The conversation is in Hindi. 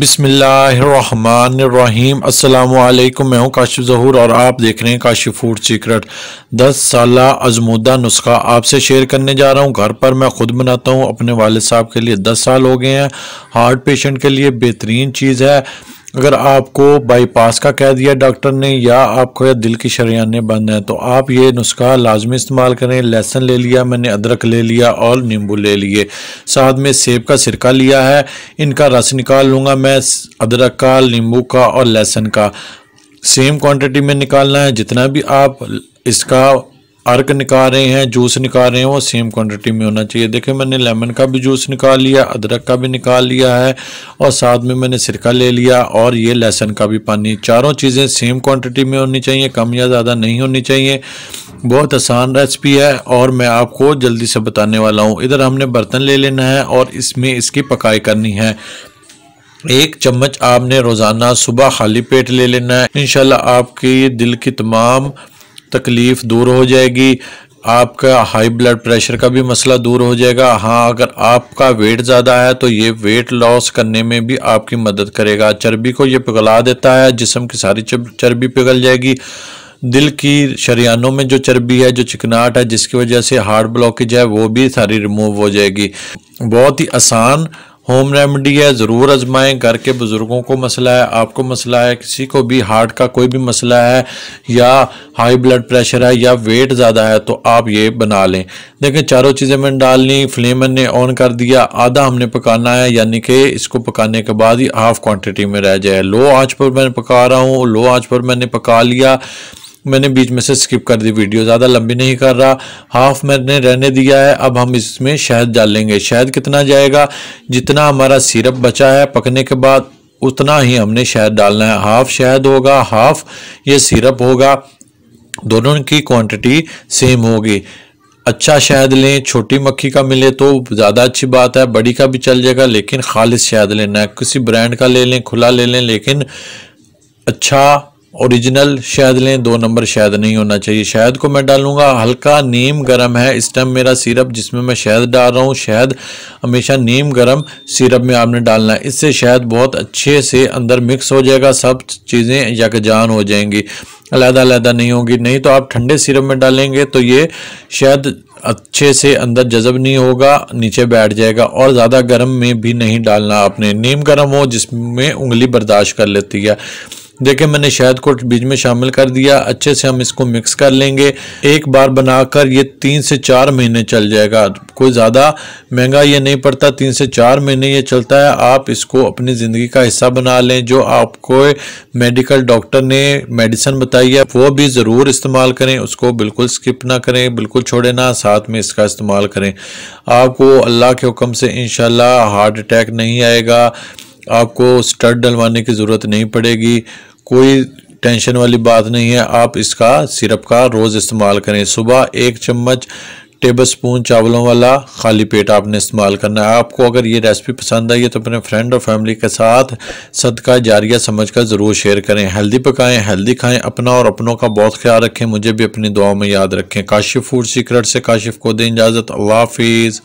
बिसमीम अल्लाम मैं हूं काशिफ जहूर और आप देख रहे हैं काशिफ फूड सीक्रेट 10 साल अजमूदा नुस्खा आपसे शेयर करने जा रहा हूं घर पर मैं ख़ुद बनाता हूं अपने वाले साहब के लिए 10 साल हो गए हैं हार्ट पेशेंट के लिए बेहतरीन चीज़ है अगर आपको बाईपास का कह दिया डॉक्टर ने या आपको या दिल की शरियाने बंद हैं तो आप ये नुस्खा लाजमी इस्तेमाल करें लहसन ले लिया मैंने अदरक ले लिया और नींबू ले लिए साथ में सेब का सिरका लिया है इनका रस निकाल लूँगा मैं अदरक का नींबू का और लहसुन का सेम क्वांटिटी में निकालना है जितना भी आप इसका अर्क निकाल रहे हैं जूस निकाल रहे हैं वो सेम क्वांटिटी में होना चाहिए देखिए मैंने लेमन का भी जूस निकाल लिया अदरक का भी निकाल लिया है और साथ में मैंने सिरका ले लिया और ये लहसन का भी पानी चारों चीज़ें सेम क्वांटिटी में होनी चाहिए कम या ज़्यादा नहीं होनी चाहिए बहुत आसान रेसिपी है और मैं आपको जल्दी से बताने वाला हूँ इधर हमने बर्तन ले लेना है और इसमें इसकी पकाई करनी है एक चम्मच आपने रोज़ाना सुबह खाली पेट ले लेना है इनशाला आपकी दिल की तमाम तकलीफ़ दूर हो जाएगी आपका हाई ब्लड प्रेशर का भी मसला दूर हो जाएगा हाँ अगर आपका वेट ज़्यादा है तो ये वेट लॉस करने में भी आपकी मदद करेगा चर्बी को ये पिघला देता है जिसम की सारी चर्बी पिघल जाएगी दिल की शरियानों में जो चर्बी है जो चिकनाहट है जिसकी वजह से हार्ट ब्लॉकेज है वो भी सारी रिमूव हो जाएगी बहुत ही आसान होम रेमेडी है ज़रूर आजमाएं घर के बुज़ुर्गों को मसला है आपको मसला है किसी को भी हार्ट का कोई भी मसला है या हाई ब्लड प्रेशर है या वेट ज़्यादा है तो आप ये बना लें देखें चारों चीज़ें मैंने डाल ली फ्लेम मैंने ऑन कर दिया आधा हमने पकाना है यानी कि इसको पकाने के बाद ही हाफ क्वान्टिटी में रह जाए लो आँच पर मैं पका रहा हूँ लो आँच पर मैंने पका लिया मैंने बीच में से स्किप कर दी वीडियो ज़्यादा लंबी नहीं कर रहा हाफ मैंने रहने दिया है अब हम इसमें शहद डाल लेंगे शहद कितना जाएगा जितना हमारा सिरप बचा है पकने के बाद उतना ही हमने शहद डालना है हाफ शहद होगा हाफ ये सिरप होगा दोनों की क्वांटिटी सेम होगी अच्छा शहद लें छोटी मक्खी का मिले तो ज़्यादा अच्छी बात है बड़ी का भी चल जाएगा लेकिन खालिश शहद लेना है किसी ब्रांड का ले लें खुला ले लें लेकिन अच्छा ओरिजिनल शहद लें दो नंबर शहद नहीं होना चाहिए शहद को मैं डालूंगा हल्का नीम गरम है इस टाइम मेरा सिरप जिसमें मैं शहद डाल रहा हूँ शहद हमेशा नीम गरम सिरप में आपने डालना है इससे शहद बहुत अच्छे से अंदर मिक्स हो जाएगा सब चीज़ें यकजान हो जाएंगी अलहदा अलहदा नहीं होगी नहीं तो आप ठंडे सिरप में डालेंगे तो ये शहद अच्छे से अंदर जजब नहीं होगा नीचे बैठ जाएगा और ज़्यादा गर्म में भी नहीं डालना आपने नीम गर्म हो जिसमें उंगली बर्दाश्त कर लेती है देखिए मैंने शहद को बीज में शामिल कर दिया अच्छे से हम इसको मिक्स कर लेंगे एक बार बनाकर ये तीन से चार महीने चल जाएगा कोई ज़्यादा महंगा ये नहीं पड़ता तीन से चार महीने ये चलता है आप इसको अपनी ज़िंदगी का हिस्सा बना लें जो आपको मेडिकल डॉक्टर ने मेडिसिन बताई है वो भी ज़रूर इस्तेमाल करें उसको बिल्कुल स्किप ना करें बिल्कुल छोड़े ना साथ में इसका इस्तेमाल करें आपको अल्लाह के हुक्म से इन हार्ट अटैक नहीं आएगा आपको स्टड डलवाने की ज़रूरत नहीं पड़ेगी कोई टेंशन वाली बात नहीं है आप इसका सिरप का रोज़ इस्तेमाल करें सुबह एक चम्मच टेबल स्पून चावलों वाला खाली पेट आपने इस्तेमाल करना है आपको अगर ये रेसिपी पसंद आई है तो अपने फ्रेंड और फैमिली के साथ सदका जारिया समझ कर ज़रूर शेयर करें हेल्दी पकाएं हेल्दी खाएं अपना और अपनों का बहुत ख्याल रखें मुझे भी अपनी दुआ में याद रखें काशिफ फूड सीक्रेट से काशिफ को दें इजाज़त अल्लाह हाफिज़